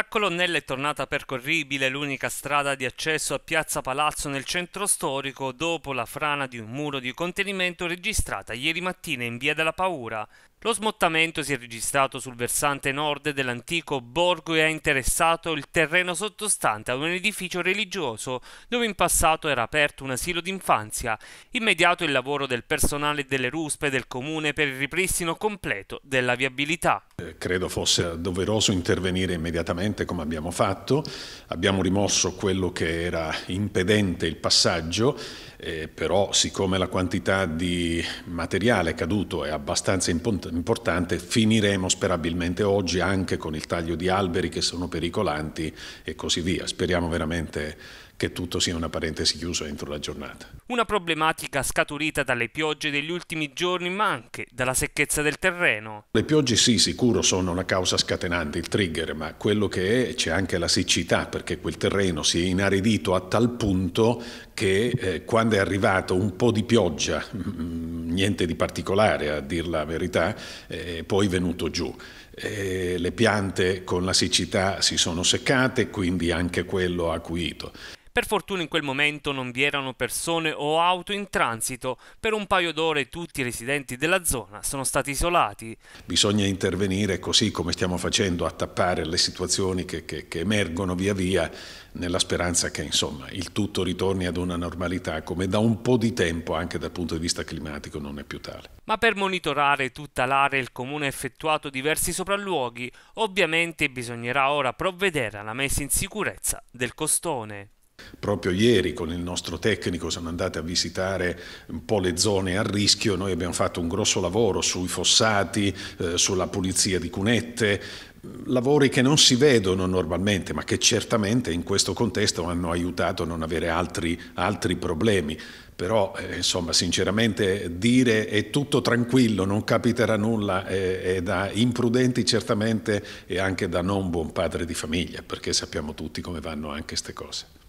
A Colonnella è tornata percorribile l'unica strada di accesso a Piazza Palazzo nel centro storico dopo la frana di un muro di contenimento registrata ieri mattina in Via della Paura. Lo smottamento si è registrato sul versante nord dell'antico borgo e ha interessato il terreno sottostante a un edificio religioso dove in passato era aperto un asilo d'infanzia. Immediato il lavoro del personale delle ruspe del comune per il ripristino completo della viabilità. Eh, credo fosse doveroso intervenire immediatamente come abbiamo fatto. Abbiamo rimosso quello che era impedente il passaggio, eh, però siccome la quantità di materiale caduto è abbastanza importante, importante, finiremo sperabilmente oggi anche con il taglio di alberi che sono pericolanti e così via. Speriamo veramente che tutto sia una parentesi chiusa entro la giornata. Una problematica scaturita dalle piogge degli ultimi giorni, ma anche dalla secchezza del terreno. Le piogge sì, sicuro sono una causa scatenante, il trigger, ma quello che è c'è anche la siccità, perché quel terreno si è inaridito a tal punto che eh, quando è arrivato un po' di pioggia, mh, mm, niente di particolare a dir la verità, eh, poi è venuto giù. Eh, le piante con la siccità si sono seccate, quindi anche quello ha acuito. Per fortuna in quel momento non vi erano persone o auto in transito, per un paio d'ore tutti i residenti della zona sono stati isolati. Bisogna intervenire così come stiamo facendo a tappare le situazioni che, che, che emergono via via nella speranza che insomma, il tutto ritorni ad una normalità come da un po' di tempo anche dal punto di vista climatico non è più tale. Ma per monitorare tutta l'area il comune ha effettuato diversi sopralluoghi, ovviamente bisognerà ora provvedere alla messa in sicurezza del costone. Proprio ieri con il nostro tecnico sono andate a visitare un po' le zone a rischio, noi abbiamo fatto un grosso lavoro sui fossati, eh, sulla pulizia di cunette, lavori che non si vedono normalmente ma che certamente in questo contesto hanno aiutato a non avere altri, altri problemi però eh, insomma sinceramente dire è tutto tranquillo, non capiterà nulla eh, è, da imprudenti certamente e anche da non buon padre di famiglia perché sappiamo tutti come vanno anche queste cose.